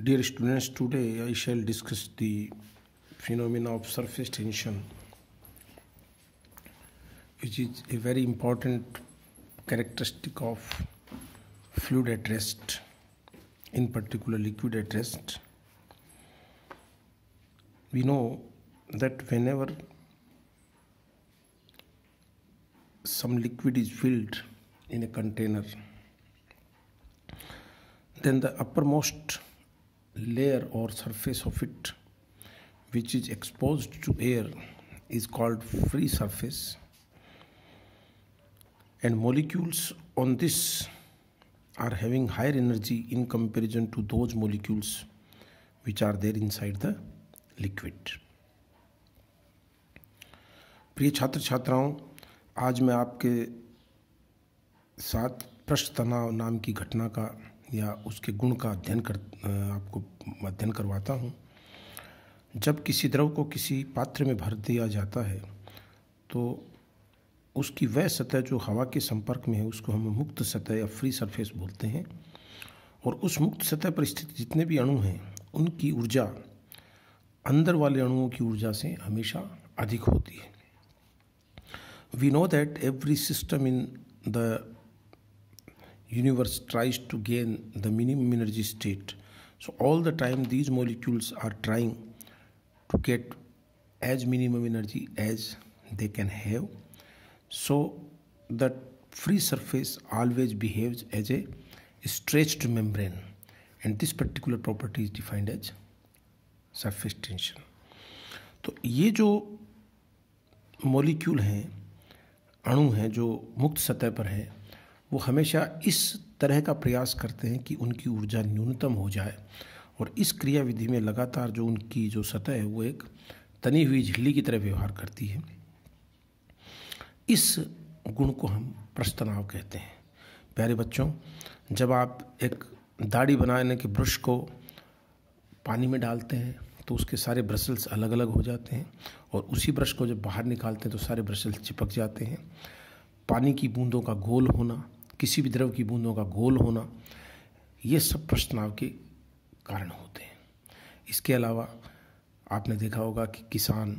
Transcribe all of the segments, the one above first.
Dear students, today I shall discuss the phenomena of surface tension, which is a very important characteristic of fluid at rest, in particular liquid at rest. We know that whenever some liquid is filled in a container, then the uppermost layer or surface of it which is exposed to air is called free surface and molecules on this are having higher energy in comparison to those molecules which are there inside the liquid प्रिय छात्र छात्राओं आज मैं आपके साथ पृष्ठ तनाव नाम की घटना का या उसके गुण का अध्ययन कर आपको अध्ययन करवाता हूँ जब किसी द्रव को किसी पात्र में भर दिया जाता है तो उसकी वह सतह जो हवा के संपर्क में है उसको हम मुक्त सतह या फ्री सरफेस बोलते हैं और उस मुक्त सतह पर स्थित जितने भी अणु हैं उनकी ऊर्जा अंदर वाले अणुओं की ऊर्जा से हमेशा अधिक होती है we know that every system in the universe tries to gain the minimum energy state so all the time these molecules are trying to get as minimum energy as they can have so the free surface always behaves as a stretched membrane and this particular property is defined as surface tension तो ये जो molecule हैं अणु हैं जो मुक्त सतह पर हैं वो हमेशा इस तरह का प्रयास करते हैं कि उनकी ऊर्जा न्यूनतम हो जाए और इस क्रियाविधि में लगातार जो उनकी जो सतह है वो एक तनी हुई झिल्ली की तरह व्यवहार करती है इस गुण को हम प्रस्तनाव कहते हैं प्यारे बच्चों जब आप एक दाढ़ी बनाने के ब्रश को पानी में डालते हैं तो उसके सारे ब्रसल्स अलग अलग हो जाते हैं और उसी ब्रश को जब बाहर निकालते हैं तो सारे ब्रसल्स चिपक जाते हैं पानी की बूंदों का गोल होना किसी भी द्रव की बूंदों का गोल होना ये सब प्रश्नाव के कारण होते हैं इसके अलावा आपने देखा होगा कि किसान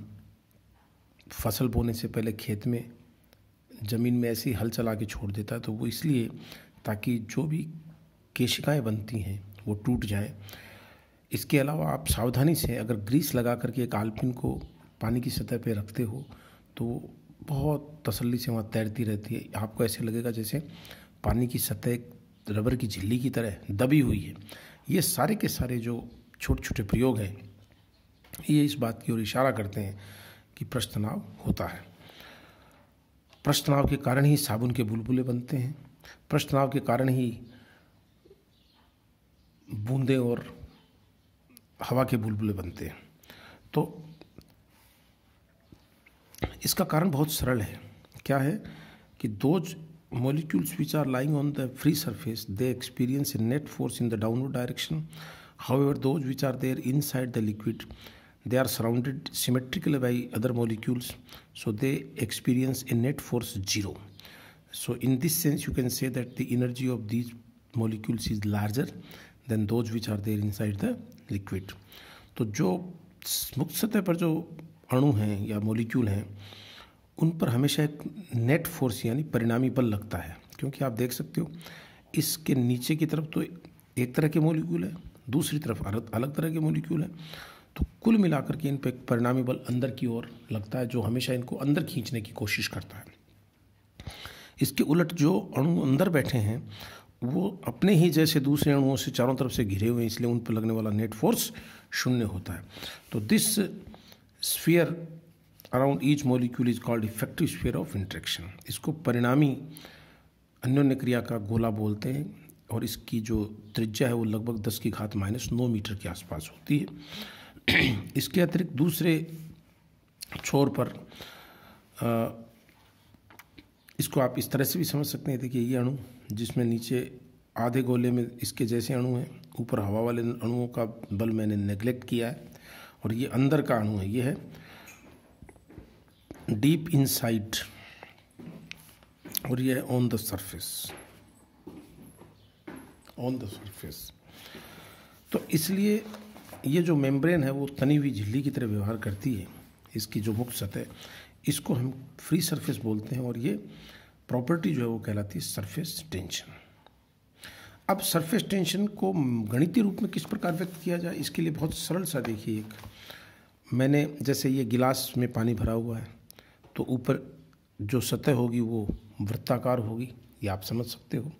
फसल बोने से पहले खेत में ज़मीन में ऐसे ही हल चला के छोड़ देता है तो वो इसलिए ताकि जो भी केशिकाएं बनती हैं वो टूट जाएं इसके अलावा आप सावधानी से अगर ग्रीस लगा करके एक आलपिन को पानी की सतह पर रखते हो तो बहुत तसल्ली से वहाँ तैरती रहती है आपको ऐसे लगेगा जैसे पानी की सतह रबर की झिल्ली की तरह दबी हुई है ये सारे के सारे जो छोटे छोटे प्रयोग हैं ये इस बात की ओर इशारा करते हैं कि प्रश तनाव होता है प्रश तनाव के कारण ही साबुन के बुलबुले बनते हैं प्रश तनाव के कारण ही बूंदे और हवा के बुलबुले बनते हैं तो इसका कारण बहुत सरल है क्या है कि दो molecules which are lying on the free surface they experience a net force in the downward direction however those which are there inside the liquid they are surrounded symmetrically by other molecules so they experience a net force zero so in this sense you can say that the energy of these molecules is larger than those which are there inside the liquid तो जो मुक्त सतह पर जो अणु हैं या molecule हैं उन पर हमेशा एक नेट फोर्स यानी परिणामी बल लगता है क्योंकि आप देख सकते हो इसके नीचे की तरफ तो एक तरह के मोलिक्यूल है दूसरी तरफ अलग तरह के मोलिक्यूल है तो कुल मिलाकर के इन पर एक परिणामी बल अंदर की ओर लगता है जो हमेशा इनको अंदर खींचने की कोशिश करता है इसके उलट जो अणु अंदर बैठे हैं वो अपने ही जैसे दूसरे अणुओं से चारों तरफ से घिरे हुए हैं इसलिए उन पर लगने वाला नेट फोर्स शून्य होता है तो this sphere around each molecule is called effective sphere of interaction इसको परिणामी अन्योन्य क्रिया का गोला बोलते हैं और इसकी जो त्रिज्या है वो लगभग दस की घात माइनस नौ मीटर के आसपास होती है इसके अतिरिक्त दूसरे छोर पर आ, इसको आप इस तरह से भी समझ सकते हैं देखिए ये अणु जिसमें नीचे आधे गोले में इसके जैसे अणु हैं ऊपर हवा वाले अणुओं का बल मैंने नेग्लेक्ट किया है और ये अंदर का अणु है ये है डीप इन साइट और यह on the surface on the surface तो इसलिए ये जो मेम्ब्रेन है वो तनी हुई झिल्ली की तरह व्यवहार करती है इसकी जो मुख्य सतह इसको हम फ्री सरफेस बोलते हैं और ये प्रॉपर्टी जो है वो कहलाती है सरफेस टेंशन अब सरफेस टेंशन को गणितीय रूप में किस प्रकार व्यक्त किया जाए इसके लिए बहुत सरल सा देखिए एक मैंने जैसे ये गिलास में पानी भरा हुआ है तो ऊपर जो सतह होगी वो वृत्ताकार होगी ये आप समझ सकते हो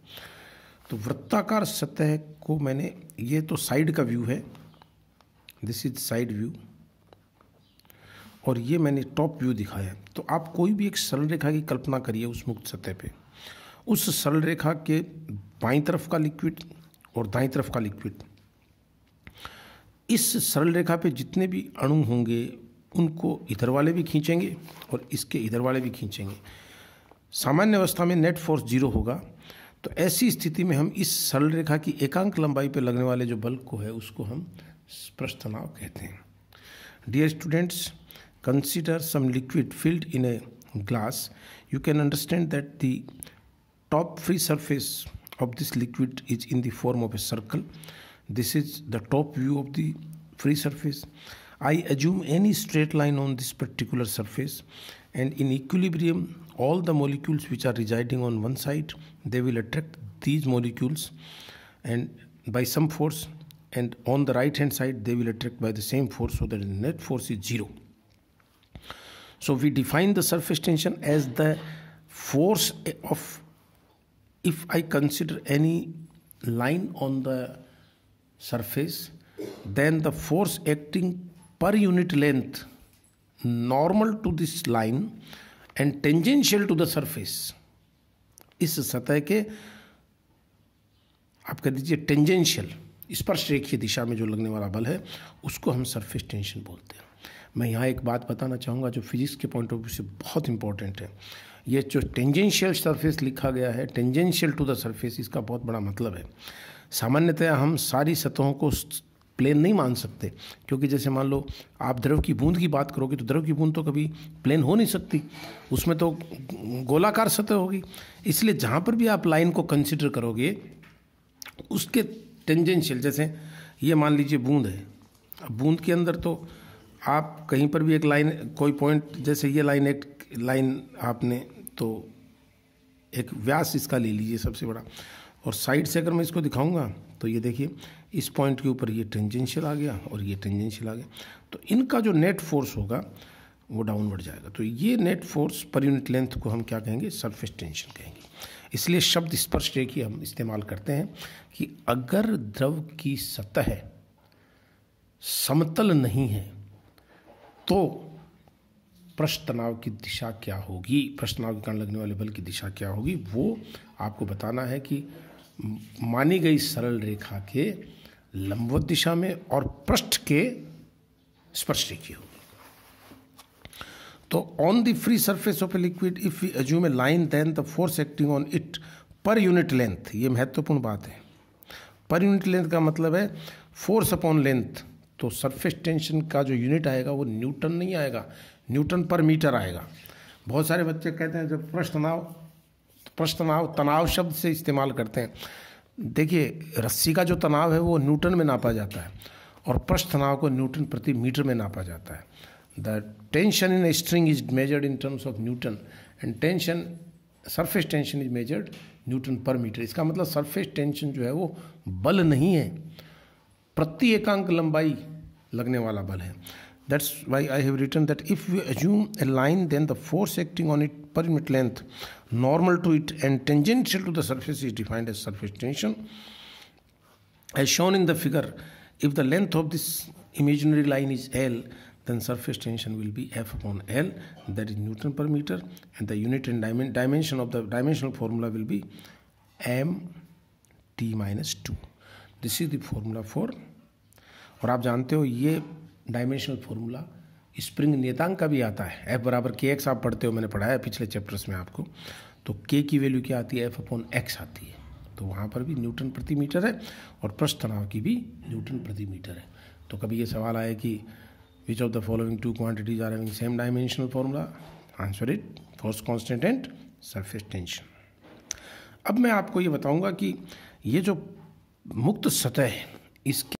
तो वृत्ताकार सतह को मैंने ये तो साइड का व्यू है दिस इज साइड व्यू और ये मैंने टॉप व्यू दिखाया तो आप कोई भी एक सरल रेखा की कल्पना करिए उस मुक्त सतह पे उस सरल रेखा के बाई तरफ का लिक्विड और दाई तरफ का लिक्विड इस सरल रेखा पे जितने भी अणु होंगे उनको इधर वाले भी खींचेंगे और इसके इधर वाले भी खींचेंगे सामान्य अवस्था में नेट फोर्स जीरो होगा तो ऐसी स्थिति में हम इस सरल रेखा की एकांक लंबाई पर लगने वाले जो बल को है उसको हम तनाव कहते हैं dear students consider some liquid filled in a glass you can understand that the top free surface of this liquid is in the form of a circle this is the top view of the free surface I assume any straight line on this particular surface and in equilibrium all the molecules which are residing on one side they will attract these molecules and by some force and on the right hand side they will attract by the same force so that the net force is zero. So we define the surface tension as the force of if I consider any line on the surface then the force acting per unit length normal to this line and tangential to the surface इस सतह के आप कह दीजिए tangential स्पर्श रेखीय दिशा में जो लगने वाला बल है उसको हम सरफेस टेंशन बोलते हैं मैं यहाँ एक बात बताना चाहूँगा जो फिजिक्स के पॉइंट ऑफ व्यू से बहुत इंपॉर्टेंट है यह जो टेंजेंशियल सरफेस लिखा गया है टेंजेंशियल टू द सरफेस इसका बहुत बड़ा मतलब है सामान्यतया हम सारी सतहों को प्लेन नहीं मान सकते क्योंकि जैसे मान लो आप द्रव की बूंद की बात करोगे तो द्रव की बूंद तो कभी प्लेन हो नहीं सकती उसमें तो गोलाकार सतह होगी इसलिए जहाँ पर भी आप लाइन को कंसिडर करोगे उसके टेंजेंशियल जैसे ये मान लीजिए बूंद है अब बूंद के अंदर तो आप कहीं पर भी एक लाइन कोई पॉइंट जैसे ये लाइन एक लाइन आपने तो एक व्यास इसका ले लीजिए सबसे बड़ा और साइड से अगर मैं इसको दिखाऊंगा तो ये देखिए इस पॉइंट के ऊपर ये टेंजेंशियल आ गया और ये टेंजेंशियल आ गया तो इनका जो नेट फोर्स होगा वो डाउनवर्ड जाएगा तो ये net force per unit length को हम क्या कहेंगे सरफेस टेंशन कहेंगे इसलिए शब्द स्पर्श रेखी हम इस्तेमाल करते हैं कि अगर द्रव की सतह समतल नहीं है तो पृष्ठ तनाव की दिशा क्या होगी पृष्ठ तनाव के कारण लगने वाले बल की दिशा क्या होगी वो आपको बताना है कि मानी गई सरल रेखा के लंबवत दिशा में और पृष्ठ के स्पर्श रेखी होगी तो on the free surface of a liquid if we assume a line then the force acting on it per unit length ये महत्वपूर्ण बात है पर यूनिट लेंथ का मतलब है फोर्स अपॉन लेंथ तो सरफेस टेंशन का जो यूनिट आएगा वो न्यूटन नहीं आएगा न्यूटन पर मीटर आएगा बहुत सारे बच्चे कहते हैं जब प्रश्न आओ स्पर्श तनाव तनाव शब्द से इस्तेमाल करते हैं देखिए रस्सी का जो तनाव है वो न्यूटन में नापा जाता है और पृष्ठ तनाव को न्यूटन प्रति मीटर में नापा जाता है the tension in a string is measured in terms of newton and tension surface tension is measured newton per metre इसका मतलब सरफेस टेंशन जो है वो बल नहीं है प्रति एकांक लंबाई लगने वाला बल है That's why I have written that if we assume a line, then the force acting on it per unit length normal to it and tangential to the surface is defined as surface tension. As shown in the figure, if the length of this imaginary line is L, then surface tension will be F upon L, that is Newton per meter, and the unit and dimen dimension of the dimensional formula will be m t minus 2. This is the formula for, Or you know, dimensional formula spring नियतांक का भी आता है F बराबर के x आप पढ़ते हो मैंने पढ़ाया पिछले चैप्टर्स में आपको तो के की वैल्यू क्या आती है एफ अपॉन एक्स आती है तो वहाँ पर भी न्यूटन प्रति मीटर है और पृष्ठ तनाव की भी न्यूटन प्रति मीटर है तो कभी ये सवाल आया कि which of the following two quantities are having same dimensional formula answer it force constant and surface tension अब मैं आपको ये बताऊंगा कि ये जो मुक्त सतह है इसके